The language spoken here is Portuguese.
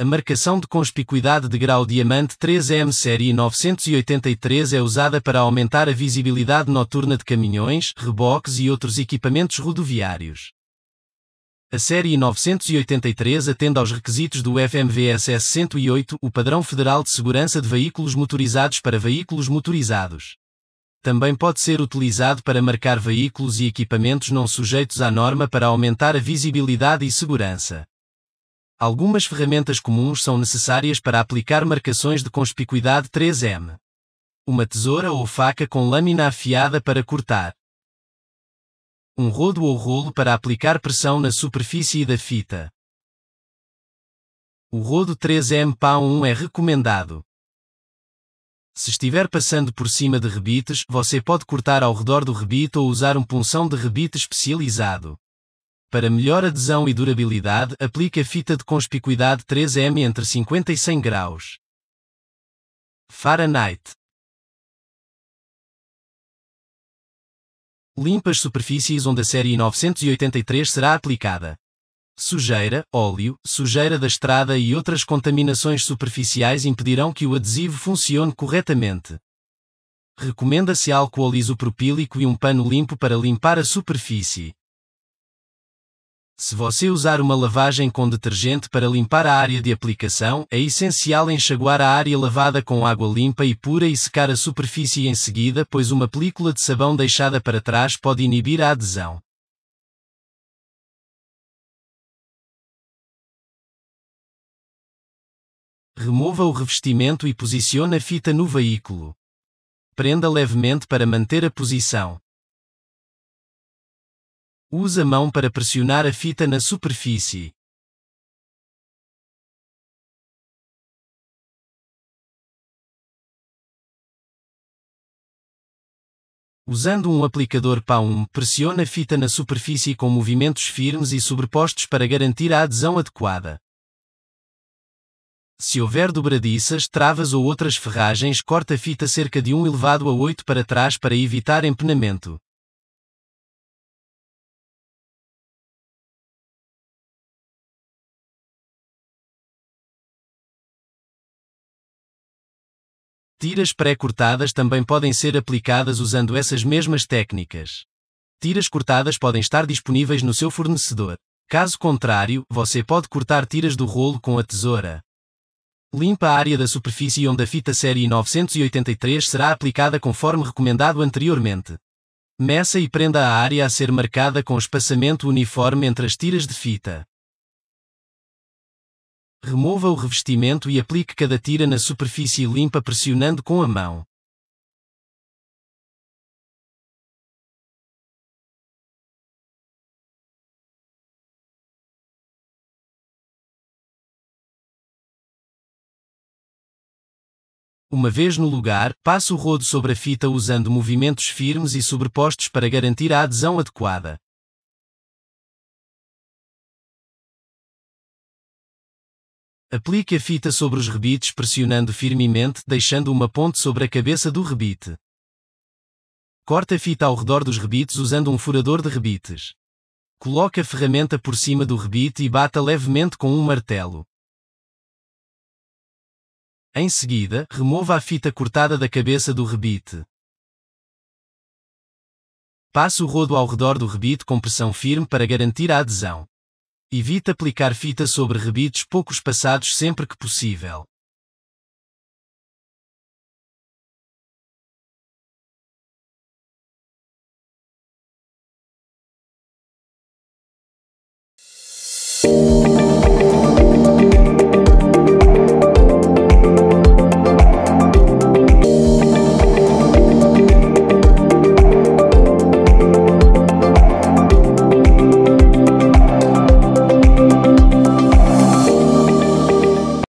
A marcação de conspicuidade de grau diamante 3M série 983 é usada para aumentar a visibilidade noturna de caminhões, reboques e outros equipamentos rodoviários. A série 983 atende aos requisitos do FMVSS 108, o Padrão Federal de Segurança de Veículos Motorizados para Veículos Motorizados. Também pode ser utilizado para marcar veículos e equipamentos não sujeitos à norma para aumentar a visibilidade e segurança. Algumas ferramentas comuns são necessárias para aplicar marcações de conspicuidade 3M. Uma tesoura ou faca com lâmina afiada para cortar. Um rodo ou rolo para aplicar pressão na superfície da fita. O rodo 3M PA1 é recomendado. Se estiver passando por cima de rebites, você pode cortar ao redor do rebite ou usar um punção de rebite especializado. Para melhor adesão e durabilidade, aplique a fita de conspicuidade 3M entre 50 e 100 graus. Fahrenheit. Limpa as superfícies onde a série 983 será aplicada. Sujeira, óleo, sujeira da estrada e outras contaminações superficiais impedirão que o adesivo funcione corretamente. Recomenda-se álcool isopropílico e um pano limpo para limpar a superfície. Se você usar uma lavagem com detergente para limpar a área de aplicação, é essencial enxaguar a área lavada com água limpa e pura e secar a superfície em seguida, pois uma película de sabão deixada para trás pode inibir a adesão. Remova o revestimento e posicione a fita no veículo. Prenda levemente para manter a posição. Use a mão para pressionar a fita na superfície. Usando um aplicador PAUM, pressione a fita na superfície com movimentos firmes e sobrepostos para garantir a adesão adequada. Se houver dobradiças, travas ou outras ferragens, corte a fita cerca de 1 elevado a 8 para trás para evitar empenamento. Tiras pré-cortadas também podem ser aplicadas usando essas mesmas técnicas. Tiras cortadas podem estar disponíveis no seu fornecedor. Caso contrário, você pode cortar tiras do rolo com a tesoura. Limpa a área da superfície onde a fita série 983 será aplicada conforme recomendado anteriormente. Meça e prenda a área a ser marcada com espaçamento uniforme entre as tiras de fita. Remova o revestimento e aplique cada tira na superfície limpa pressionando com a mão. Uma vez no lugar, passe o rodo sobre a fita usando movimentos firmes e sobrepostos para garantir a adesão adequada. Aplique a fita sobre os rebites pressionando firmemente deixando uma ponte sobre a cabeça do rebite. Corte a fita ao redor dos rebites usando um furador de rebites. Coloque a ferramenta por cima do rebite e bata levemente com um martelo. Em seguida, remova a fita cortada da cabeça do rebite. Passe o rodo ao redor do rebite com pressão firme para garantir a adesão. Evite aplicar fita sobre rebites pouco espaçados sempre que possível.